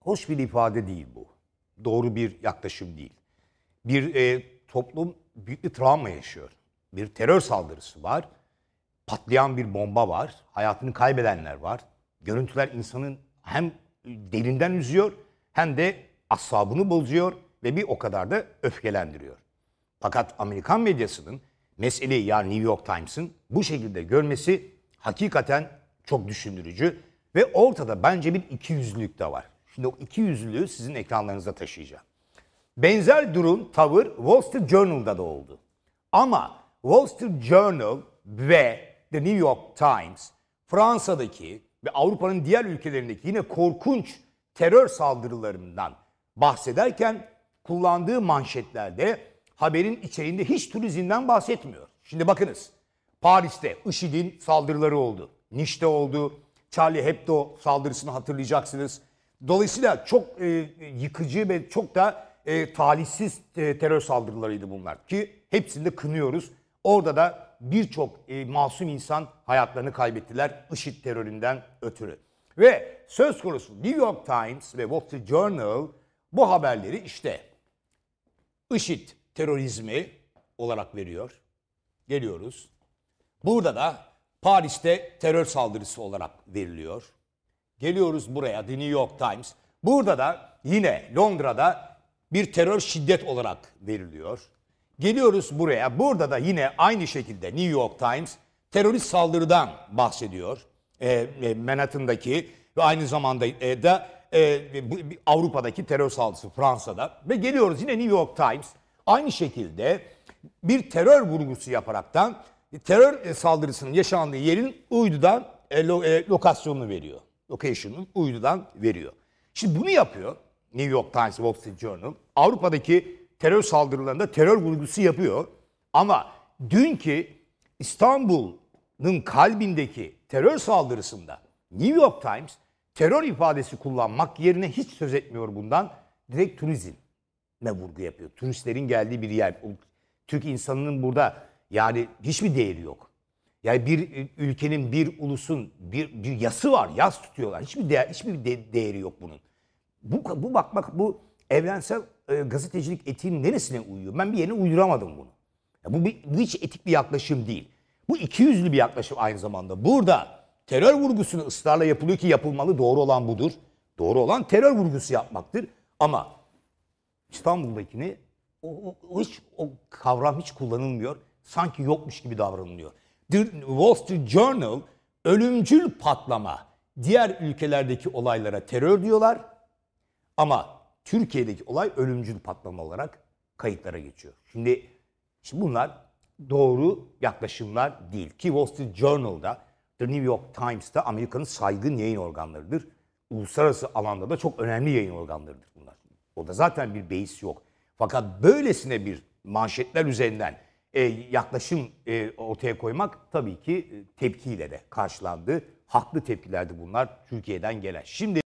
hoş bir ifade değil bu. Doğru bir yaklaşım değil. Bir e, toplum büyük bir travma yaşıyor. Bir terör saldırısı var. Patlayan bir bomba var. Hayatını kaybedenler var. Görüntüler insanın hem derinden üzüyor hem de asabını bozuyor ve bir o kadar da öfkelendiriyor. Fakat Amerikan medyasının meseleyi yani New York Times'ın bu şekilde görmesi hakikaten çok düşündürücü ve ortada bence bir ikiyüzlülük de var iki yüzlülüğü sizin ekranlarınıza taşıyacağım. Benzer durum, tavır Wall Street Journal'da da oldu. Ama Wall Street Journal ve The New York Times Fransa'daki ve Avrupa'nın diğer ülkelerindeki yine korkunç terör saldırılarından bahsederken kullandığı manşetlerde haberin içeriğinde hiç turizmden bahsetmiyor. Şimdi bakınız Paris'te IŞİD'in saldırıları oldu. Niş'te oldu. Charlie Hebdo saldırısını hatırlayacaksınız. Dolayısıyla çok e, yıkıcı ve çok da e, talihsiz e, terör saldırılarıydı bunlar ki hepsini de kınıyoruz. Orada da birçok e, masum insan hayatlarını kaybettiler IŞİD teröründen ötürü. Ve söz konusu New York Times ve Wall Street Journal bu haberleri işte IŞİD terörizmi olarak veriyor. Geliyoruz. Burada da Paris'te terör saldırısı olarak veriliyor. Geliyoruz buraya The New York Times. Burada da yine Londra'da bir terör şiddet olarak veriliyor. Geliyoruz buraya. Burada da yine aynı şekilde New York Times terörist saldırıdan bahsediyor. E, e, Manhattan'daki ve aynı zamanda e, da e, bu, Avrupa'daki terör saldırısı Fransa'da. Ve geliyoruz yine New York Times aynı şekilde bir terör vurgusu yaparaktan terör e, saldırısının yaşandığı yerin uydudan e, lo, e, lokasyonunu veriyor location'ın uydudan veriyor. Şimdi bunu yapıyor New York Times, Wall Street Journal. Avrupa'daki terör saldırılarında terör vurgusu yapıyor. Ama dünkü İstanbul'un kalbindeki terör saldırısında New York Times terör ifadesi kullanmak yerine hiç söz etmiyor bundan. Direkt turizm ne vurgu yapıyor. Turistlerin geldiği bir yer. Türk insanının burada yani hiçbir değeri yok. Yani bir ülkenin, bir ulusun bir, bir yası var. Yas tutuyorlar. Hiçbir değer, hiçbir de, değeri yok bunun. Bu, bu bakmak bu evrensel e, gazetecilik etiğinin neresine uyuyor? Ben bir yerine uyduramadım bunu. Ya bu, bir, bu hiç etik bir yaklaşım değil. Bu iki yüzlü bir yaklaşım aynı zamanda. Burada terör vurgusunu ısrarla yapılıyor ki yapılmalı. Doğru olan budur. Doğru olan terör vurgusu yapmaktır. Ama İstanbul'dakini o, o, hiç o kavram hiç kullanılmıyor. Sanki yokmuş gibi davranılıyor. Wall Street Journal ölümcül patlama diğer ülkelerdeki olaylara terör diyorlar ama Türkiye'deki olay ölümcül patlama olarak kayıtlara geçiyor. Şimdi, şimdi bunlar doğru yaklaşımlar değil ki Wall Street Journal'da The New York Times'ta Amerika'nın saygın yayın organlarıdır. Uluslararası alanda da çok önemli yayın organlarıdır bunlar. O da zaten bir beis yok. Fakat böylesine bir manşetler üzerinden e, yaklaşım e, ortaya koymak tabii ki e, tepkiyle de karşılandı. Haklı tepkilerdi bunlar Türkiye'den gelen. Şimdi